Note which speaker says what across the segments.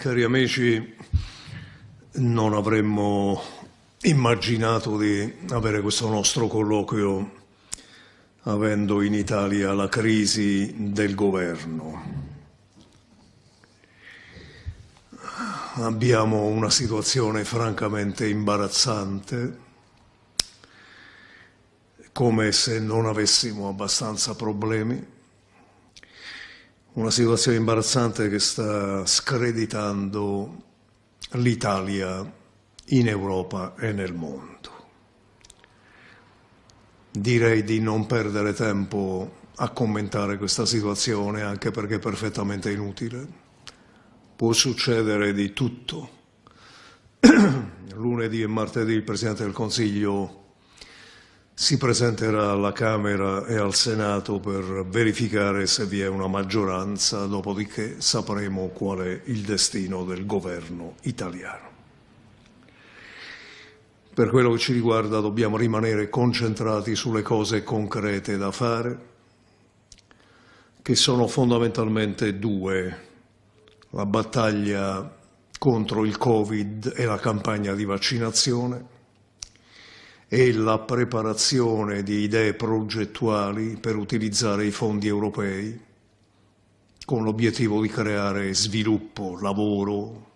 Speaker 1: Cari amici, non avremmo immaginato di avere questo nostro colloquio avendo in Italia la crisi del governo. Abbiamo una situazione francamente imbarazzante, come se non avessimo abbastanza problemi una situazione imbarazzante che sta screditando l'Italia in Europa e nel mondo. Direi di non perdere tempo a commentare questa situazione anche perché è perfettamente inutile. Può succedere di tutto. Lunedì e martedì il Presidente del Consiglio si presenterà alla Camera e al Senato per verificare se vi è una maggioranza, dopodiché sapremo qual è il destino del governo italiano. Per quello che ci riguarda dobbiamo rimanere concentrati sulle cose concrete da fare, che sono fondamentalmente due, la battaglia contro il Covid e la campagna di vaccinazione, e la preparazione di idee progettuali per utilizzare i fondi europei con l'obiettivo di creare sviluppo, lavoro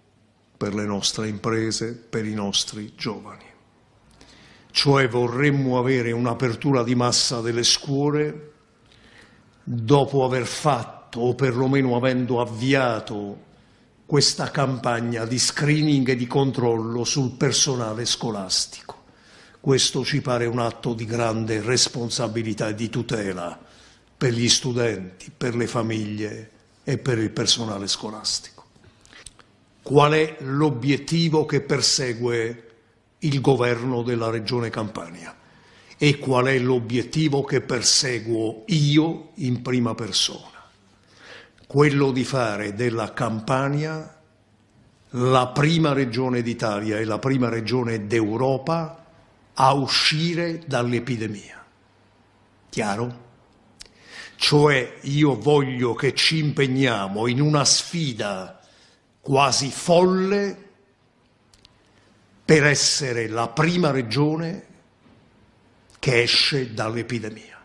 Speaker 1: per le nostre imprese, per i nostri giovani. Cioè vorremmo avere un'apertura di massa delle scuole dopo aver fatto o perlomeno avendo avviato questa campagna di screening e di controllo sul personale scolastico. Questo ci pare un atto di grande responsabilità e di tutela per gli studenti, per le famiglie e per il personale scolastico. Qual è l'obiettivo che persegue il governo della Regione Campania e qual è l'obiettivo che perseguo io in prima persona? Quello di fare della Campania la prima regione d'Italia e la prima regione d'Europa a uscire dall'epidemia. Chiaro? Cioè io voglio che ci impegniamo in una sfida quasi folle per essere la prima regione che esce dall'epidemia.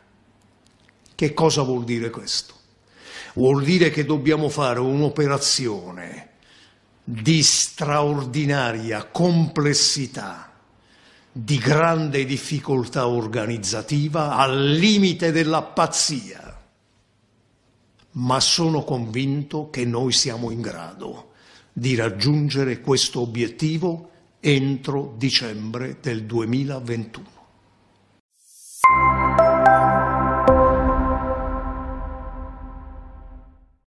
Speaker 1: Che cosa vuol dire questo? Vuol dire che dobbiamo fare un'operazione di straordinaria complessità di grande difficoltà organizzativa al limite della pazzia, ma sono convinto che noi siamo in grado di raggiungere questo obiettivo entro dicembre del 2021.